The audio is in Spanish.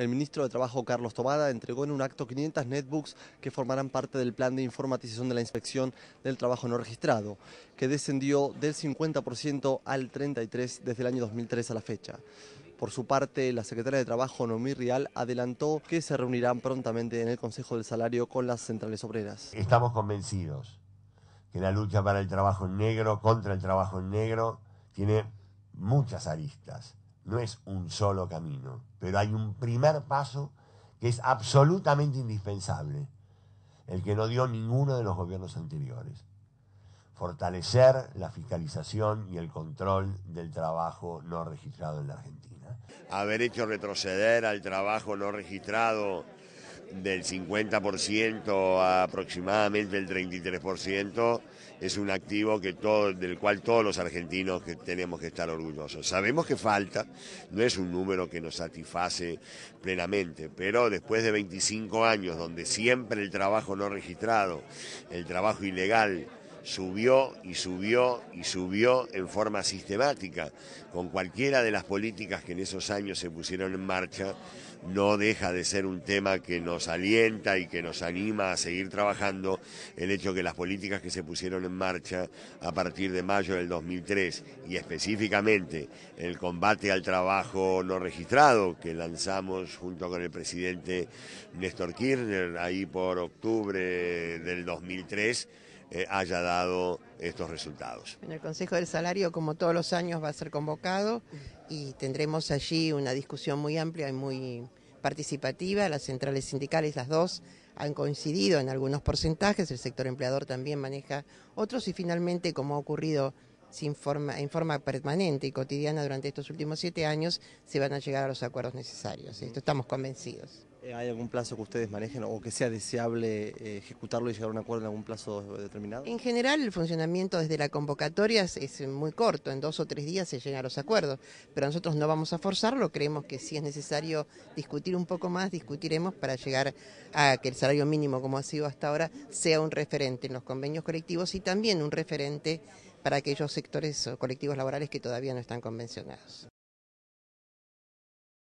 el ministro de Trabajo Carlos Tomada, entregó en un acto 500 netbooks que formarán parte del plan de informatización de la inspección del trabajo no registrado, que descendió del 50% al 33% desde el año 2003 a la fecha. Por su parte, la secretaria de Trabajo, Noemí Rial, adelantó que se reunirán prontamente en el Consejo del Salario con las centrales obreras. Estamos convencidos que la lucha para el trabajo en negro, contra el trabajo en negro, tiene muchas aristas no es un solo camino, pero hay un primer paso que es absolutamente indispensable, el que no dio ninguno de los gobiernos anteriores. Fortalecer la fiscalización y el control del trabajo no registrado en la Argentina. Haber hecho retroceder al trabajo no registrado del 50% a aproximadamente el 33%, es un activo que todo, del cual todos los argentinos que tenemos que estar orgullosos. Sabemos que falta, no es un número que nos satisface plenamente, pero después de 25 años donde siempre el trabajo no registrado, el trabajo ilegal, subió y subió y subió en forma sistemática. Con cualquiera de las políticas que en esos años se pusieron en marcha, no deja de ser un tema que nos alienta y que nos anima a seguir trabajando el hecho que las políticas que se pusieron en marcha a partir de mayo del 2003 y específicamente el combate al trabajo no registrado que lanzamos junto con el presidente Néstor Kirchner ahí por octubre del 2003 eh, haya dado estos resultados. en el Consejo del Salario, como todos los años, va a ser convocado y tendremos allí una discusión muy amplia y muy participativa. Las centrales sindicales, las dos, han coincidido en algunos porcentajes, el sector empleador también maneja otros y finalmente, como ha ocurrido sin forma, en forma permanente y cotidiana durante estos últimos siete años, se van a llegar a los acuerdos necesarios. Esto estamos convencidos. Eh, ¿Hay algún plazo que ustedes manejen o que sea deseable eh, ejecutarlo y llegar a un acuerdo en algún plazo determinado? En general, el funcionamiento desde la convocatoria es muy corto, en dos o tres días se llegan a los acuerdos, pero nosotros no vamos a forzarlo, creemos que si es necesario discutir un poco más, discutiremos para llegar a que el salario mínimo, como ha sido hasta ahora, sea un referente en los convenios colectivos y también un referente para aquellos sectores o colectivos laborales que todavía no están convencionados.